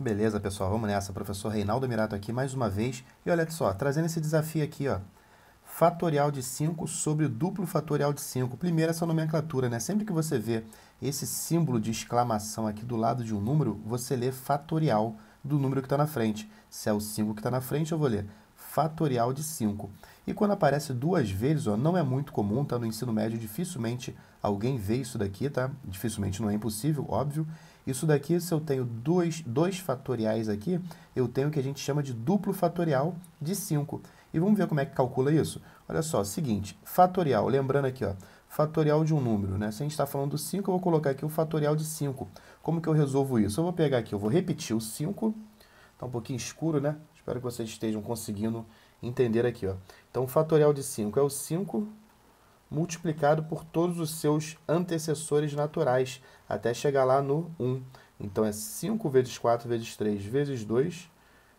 Beleza, pessoal, vamos nessa. Professor Reinaldo Mirato aqui mais uma vez. E olha só, trazendo esse desafio aqui, ó. Fatorial de 5 sobre o duplo fatorial de 5. Primeiro, essa nomenclatura, né? Sempre que você vê esse símbolo de exclamação aqui do lado de um número, você lê fatorial do número que está na frente. Se é o 5 que está na frente, eu vou ler fatorial de 5. E quando aparece duas vezes, ó, não é muito comum, tá? No ensino médio, dificilmente alguém vê isso daqui, tá? Dificilmente não é impossível, óbvio. Isso daqui, se eu tenho dois, dois fatoriais aqui, eu tenho o que a gente chama de duplo fatorial de 5. E vamos ver como é que calcula isso? Olha só, seguinte, fatorial, lembrando aqui, ó, fatorial de um número, né? Se a gente está falando do 5, eu vou colocar aqui o fatorial de 5. Como que eu resolvo isso? Eu vou pegar aqui, eu vou repetir o 5, está um pouquinho escuro, né? Espero que vocês estejam conseguindo entender aqui. Ó. Então, o fatorial de 5 é o 5 multiplicado por todos os seus antecessores naturais, até chegar lá no 1. Então, é 5 vezes 4 vezes 3 vezes 2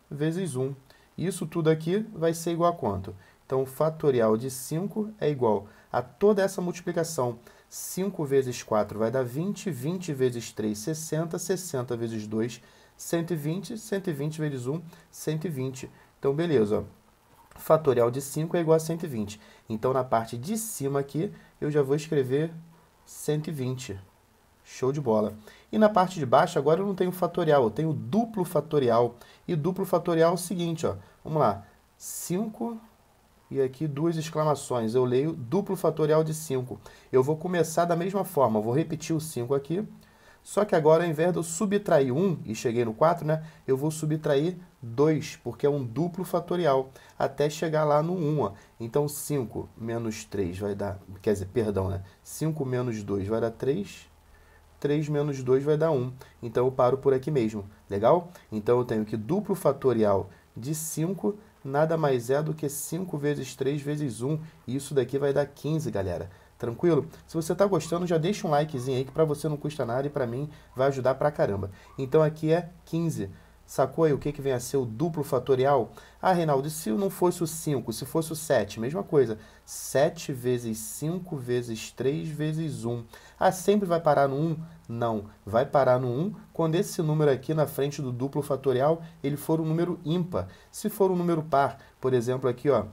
vezes 1. Isso tudo aqui vai ser igual a quanto? Então, o fatorial de 5 é igual a toda essa multiplicação. 5 vezes 4 vai dar 20, 20 vezes 3, 60, 60 vezes 2, 120, 120 vezes 1, 120. Então, beleza, fatorial de 5 é igual a 120. Então, na parte de cima aqui, eu já vou escrever 120. Show de bola. E na parte de baixo, agora eu não tenho fatorial, eu tenho duplo fatorial. E duplo fatorial é o seguinte, ó. vamos lá, 5 e aqui duas exclamações. Eu leio duplo fatorial de 5. Eu vou começar da mesma forma, vou repetir o 5 aqui. Só que agora, ao invés de eu subtrair 1 e cheguei no 4, né, eu vou subtrair 2, porque é um duplo fatorial, até chegar lá no 1. Ó. Então, 5 menos 3 vai dar... Quer dizer, perdão, né? 5 menos 2 vai dar 3. 3 menos 2 vai dar 1. Então, eu paro por aqui mesmo. Legal? Então, eu tenho que duplo fatorial de 5 nada mais é do que 5 vezes 3 vezes 1. E isso daqui vai dar 15, galera. Tranquilo? Se você está gostando, já deixa um likezinho aí que para você não custa nada e para mim vai ajudar pra caramba. Então aqui é 15. Sacou aí o que, que vem a ser o duplo fatorial? Ah, Reinaldo, e se não fosse o 5, se fosse o 7? Mesma coisa. 7 vezes 5 vezes 3 vezes 1. Ah, sempre vai parar no 1? Não. Vai parar no 1 quando esse número aqui na frente do duplo fatorial ele for um número ímpar. Se for um número par, por exemplo, aqui, ó.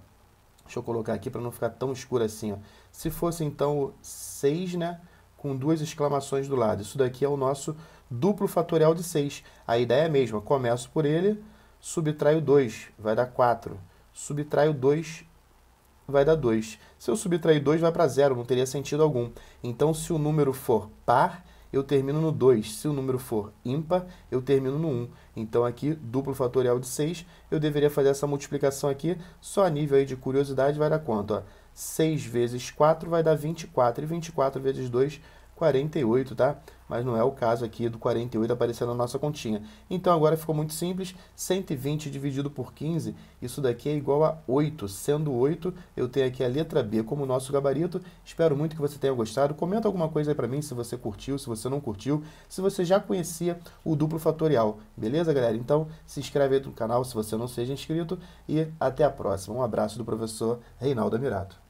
Deixa eu colocar aqui para não ficar tão escuro assim, ó. Se fosse, então, 6, né? com duas exclamações do lado. Isso daqui é o nosso duplo fatorial de 6. A ideia é a mesma. Começo por ele, subtraio 2, vai dar 4. Subtraio 2, vai dar 2. Se eu subtrair 2, vai para 0, não teria sentido algum. Então, se o número for par, eu termino no 2. Se o número for ímpar, eu termino no 1. Um. Então, aqui, duplo fatorial de 6, eu deveria fazer essa multiplicação aqui, só a nível aí de curiosidade, vai dar quanto? Ó? 6 vezes 4 vai dar 24, e 24 vezes 2, 48, tá? Mas não é o caso aqui do 48 aparecer na nossa continha. Então, agora ficou muito simples, 120 dividido por 15, isso daqui é igual a 8. Sendo 8, eu tenho aqui a letra B como nosso gabarito. Espero muito que você tenha gostado. Comenta alguma coisa aí para mim, se você curtiu, se você não curtiu, se você já conhecia o duplo fatorial. Beleza, galera? Então, se inscreve aí no canal se você não seja inscrito e até a próxima. Um abraço do professor Reinaldo Amirato.